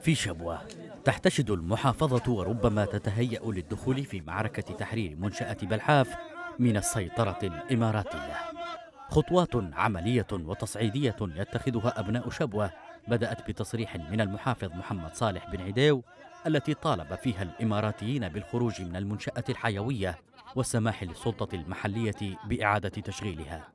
في شبوة تحتشد المحافظة وربما تتهيأ للدخول في معركة تحرير منشأة بلحاف من السيطرة الإماراتية خطوات عملية وتصعيدية يتخذها أبناء شبوة بدأت بتصريح من المحافظ محمد صالح بن عديو التي طالب فيها الإماراتيين بالخروج من المنشأة الحيوية والسماح للسلطة المحلية بإعادة تشغيلها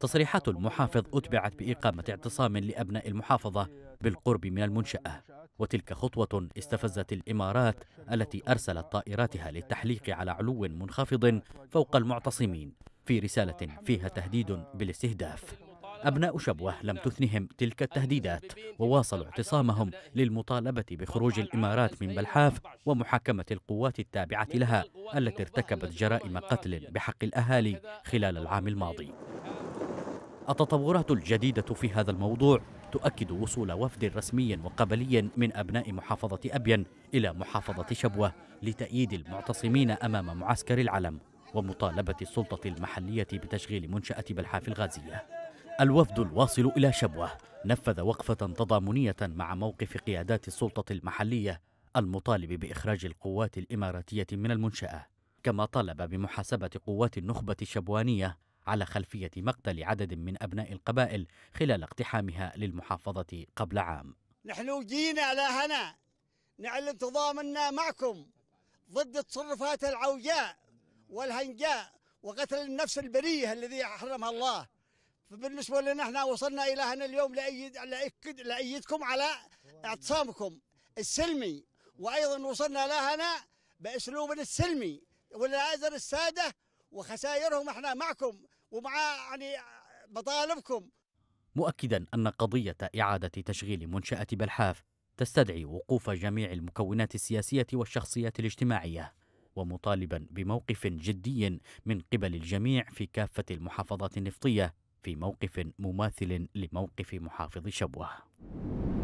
تصريحات المحافظ أتبعت بإقامة اعتصام لأبناء المحافظة بالقرب من المنشأة وتلك خطوة استفزت الإمارات التي أرسلت طائراتها للتحليق على علو منخفض فوق المعتصمين في رسالة فيها تهديد بالاستهداف أبناء شبوة لم تثنهم تلك التهديدات وواصلوا اعتصامهم للمطالبة بخروج الإمارات من بلحاف ومحاكمة القوات التابعة لها التي ارتكبت جرائم قتل بحق الأهالي خلال العام الماضي التطورات الجديدة في هذا الموضوع تؤكد وصول وفد رسمي وقبلي من أبناء محافظة أبين إلى محافظة شبوة لتأييد المعتصمين أمام معسكر العلم ومطالبة السلطة المحلية بتشغيل منشأة بلحاف الغازية الوفد الواصل إلى شبوة نفذ وقفة تضامنية مع موقف قيادات السلطة المحلية المطالب بإخراج القوات الإماراتية من المنشأة كما طالب بمحاسبة قوات النخبة الشبوانية على خلفية مقتل عدد من أبناء القبائل خلال اقتحامها للمحافظة قبل عام نحن جينا على هنا نعلن تضامننا معكم ضد التصرفات العوجاء والهنجاء وقتل النفس البرية الذي حرمها الله فبالنسبة لنا احنا وصلنا إلى هنا اليوم لأيد لأيد لأيدكم على اعتصامكم السلمي وأيضا وصلنا لهنا بأسلوبنا السلمي والعازر السادة وخسائرهم احنا معكم ومع يعني مطالبكم مؤكدا أن قضية إعادة تشغيل منشأة بلحاف تستدعي وقوف جميع المكونات السياسية والشخصيات الاجتماعية ومطالبا بموقف جدي من قبل الجميع في كافة المحافظات النفطية في موقف مماثل لموقف محافظ شبوه